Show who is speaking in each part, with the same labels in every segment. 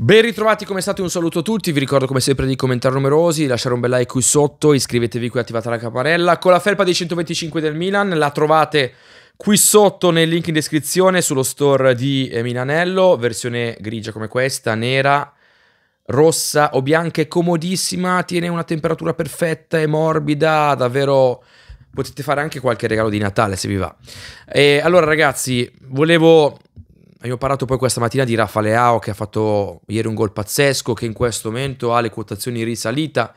Speaker 1: Ben ritrovati come state, un saluto a tutti, vi ricordo come sempre di commentare numerosi, lasciare un bel like qui sotto, iscrivetevi qui, attivate la campanella, con la felpa dei 125 del Milan la trovate qui sotto nel link in descrizione sullo store di Milanello, versione grigia come questa, nera, rossa o bianca, è comodissima, tiene una temperatura perfetta, e morbida, davvero potete fare anche qualche regalo di Natale se vi va. E allora ragazzi, volevo abbiamo parlato poi questa mattina di Rafa Leao che ha fatto ieri un gol pazzesco, che in questo momento ha le quotazioni risalita.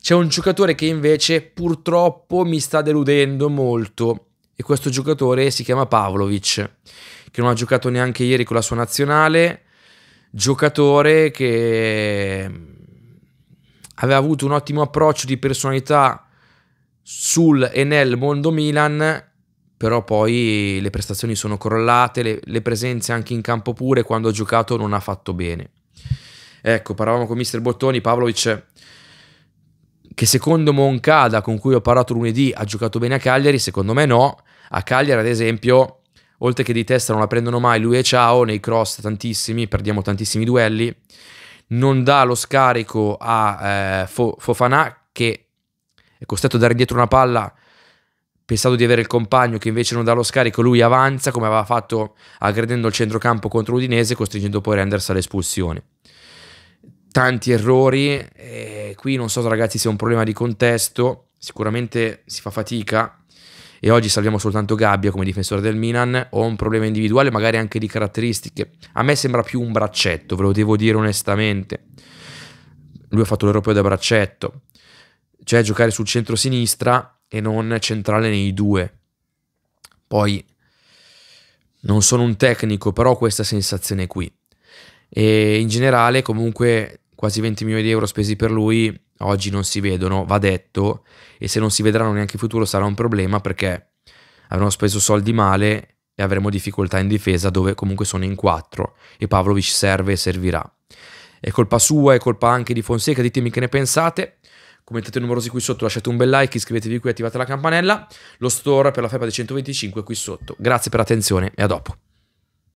Speaker 1: C'è un giocatore che invece purtroppo mi sta deludendo molto e questo giocatore si chiama Pavlovic, che non ha giocato neanche ieri con la sua nazionale, giocatore che mm, aveva avuto un ottimo approccio di personalità sul e nel mondo Milan però poi le prestazioni sono crollate, le, le, presenze anche in campo pure quando ha giocato non ha fatto bene. Ecco, parlavamo con Mister Bottoni, Pavlovic che secondo Moncada con cui ho parlato lunedì ha giocato bene a Cagliari, secondo me no. A Cagliari ad esempio, oltre che di testa non la prendono mai lui e Ciao, nei cross tantissimi, perdiamo tantissimi duelli, non dà lo scarico a eh, Fofana che è costretto a dare dietro una palla pensato di avere il compagno che invece non dà lo scarico, lui avanza come aveva fatto aggredendo il centrocampo contro l'Udinese, costringendo poi Renders all'espulsione. Tanti errori, qui non so ragazzi se è un problema di contesto, sicuramente si fa fatica e oggi salviamo soltanto Gabbia come difensore del Milan o un problema individuale magari anche di caratteristiche. A me sembra più un braccetto, ve lo devo dire onestamente. Lui ha fatto l'europeo da braccetto, cioè giocare sul centro-sinistra e non centrale nei due. Poi non sono un tecnico, però ho questa sensazione qui. E in generale, comunque, quasi 20 milioni di euro spesi per lui oggi non si vedono, va detto, e se non si vedranno neanche in futuro sarà un problema perché avremo speso soldi male e avremo difficoltà in difesa dove comunque sono in quattro e Pavlovic serve e servirà. È colpa sua, è colpa anche di Fonseca, ditemi che ne pensate commentate numerosi qui sotto, lasciate un bel like, iscrivetevi qui, attivate la campanella, lo store per la febbre dei 125 qui sotto. Grazie per l'attenzione e a dopo.